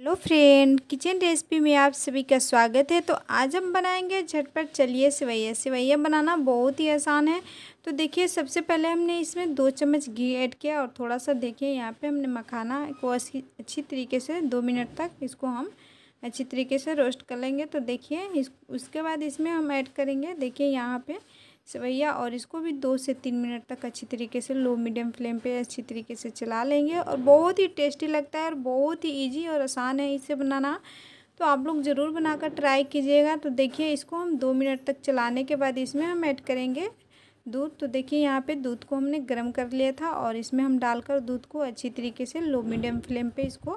hello friend kitchen recipe में आप सभी का स्वागत है तो आज हम बनाएंगे झटपट चलिए सेवैया सेवैया बनाना बहुत ही आसान है तो देखिए सबसे पहले हमने इसमें दो चम्मच घी ऐड किया और थोड़ा सा देखिए यहाँ पे हमने मखाना को अच्छी तरीके से दो मिनट तक इसको हम अच्छी तरीके से रोस्ट कर लेंगे तो देखिए इस उसके बाद इसमें हम ऐड करेंगे देखिए यहाँ पर सेवैया और इसको भी दो से तीन मिनट तक अच्छी तरीके से लो मीडियम फ्लेम पे अच्छी तरीके से चला लेंगे और बहुत ही टेस्टी लगता है और बहुत ही इजी और आसान है इसे बनाना तो आप लोग ज़रूर बनाकर ट्राई कीजिएगा तो देखिए इसको हम दो मिनट तक चलाने के बाद इसमें हम ऐड करेंगे दूध तो देखिए यहाँ पे दूध को हमने गर्म कर लिया था और इसमें हम डालकर दूध को अच्छी तरीके से लो मीडियम फ्लेम पे इसको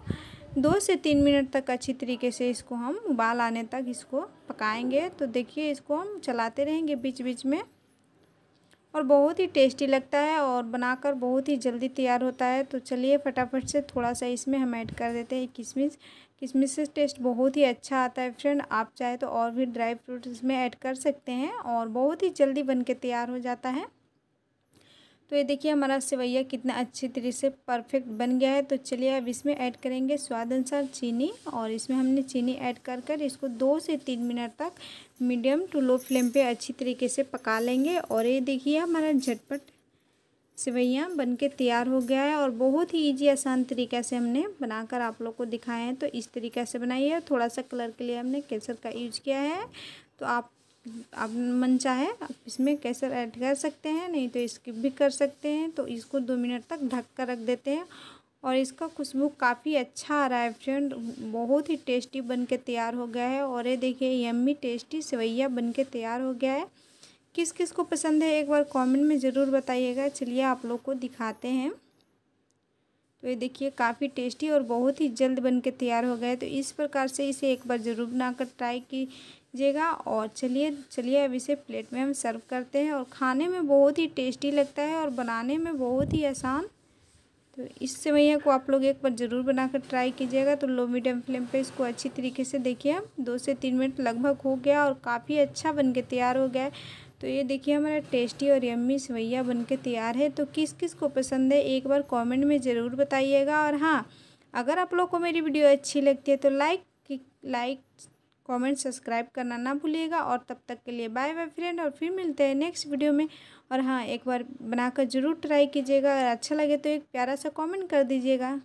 दो से तीन मिनट तक अच्छी तरीके से इसको हम उबाल आने तक इसको पकाएंगे तो देखिए इसको हम चलाते रहेंगे बीच बीच में और बहुत ही टेस्टी लगता है और बनाकर बहुत ही जल्दी तैयार होता है तो चलिए फटाफट से थोड़ा सा इसमें हम ऐड कर देते हैं किशमिश किशमिश से टेस्ट बहुत ही अच्छा आता है फ्रेंड आप चाहे तो और भी ड्राई फ्रूट इसमें ऐड कर सकते हैं और बहुत ही जल्दी बन के तैयार हो जाता है तो ये देखिए हमारा सेवैया कितना अच्छी तरीके से परफेक्ट बन गया है तो चलिए अब इसमें ऐड करेंगे स्वाद अनुसार चीनी और इसमें हमने चीनी ऐड कर कर इसको दो से तीन मिनट तक मीडियम टू लो फ्लेम पे अच्छी तरीके से पका लेंगे और ये देखिए हमारा झटपट सेवैयाँ बन के तैयार हो गया है और बहुत ही ईजी आसान तरीक़े से हमने बनाकर आप लोग को दिखाए हैं तो इस तरीके से बनाइए थोड़ा सा कलर के लिए हमने केसर का यूज किया है तो आप आप मन चाहे आप इसमें केसर ऐड कर सकते हैं नहीं तो स्किप भी कर सकते हैं तो इसको दो मिनट तक ढक कर रख देते हैं और इसका खुशबू काफ़ी अच्छा आ रहा है फ्रेंड बहुत ही टेस्टी बन के तैयार हो गया है और ये देखिए यम्मी टेस्टी सेवैया बन के तैयार हो गया है किस किस को पसंद है एक बार कमेंट में ज़रूर बताइएगा चलिए आप लोग को दिखाते हैं तो ये देखिए काफ़ी टेस्टी और बहुत ही जल्द बनकर तैयार हो गए तो इस प्रकार से इसे एक बार ज़रूर बनाकर ट्राई कीजिएगा और चलिए चलिए अब इसे प्लेट में हम सर्व करते हैं और खाने में बहुत ही टेस्टी लगता है और बनाने में बहुत ही आसान तो इस सेवैया को आप लोग एक बार ज़रूर बनाकर ट्राई कीजिएगा तो लो मीडियम फ्लेम पर इसको अच्छी तरीके से देखिए दो से तीन मिनट लगभग हो गया और काफ़ी अच्छा बन के तैयार हो गया है तो ये देखिए हमारा टेस्टी और यम्मी सेवैया बनके तैयार है तो किस किस को पसंद है एक बार कमेंट में ज़रूर बताइएगा और हाँ अगर आप लोग को मेरी वीडियो अच्छी लगती है तो लाइक लाइक कमेंट सब्सक्राइब करना ना भूलिएगा और तब तक के लिए बाय बाय फ्रेंड और फिर मिलते हैं नेक्स्ट वीडियो में और हाँ एक बार बनाकर ज़रूर ट्राई कीजिएगा अगर अच्छा लगे तो एक प्यारा सा कॉमेंट कर दीजिएगा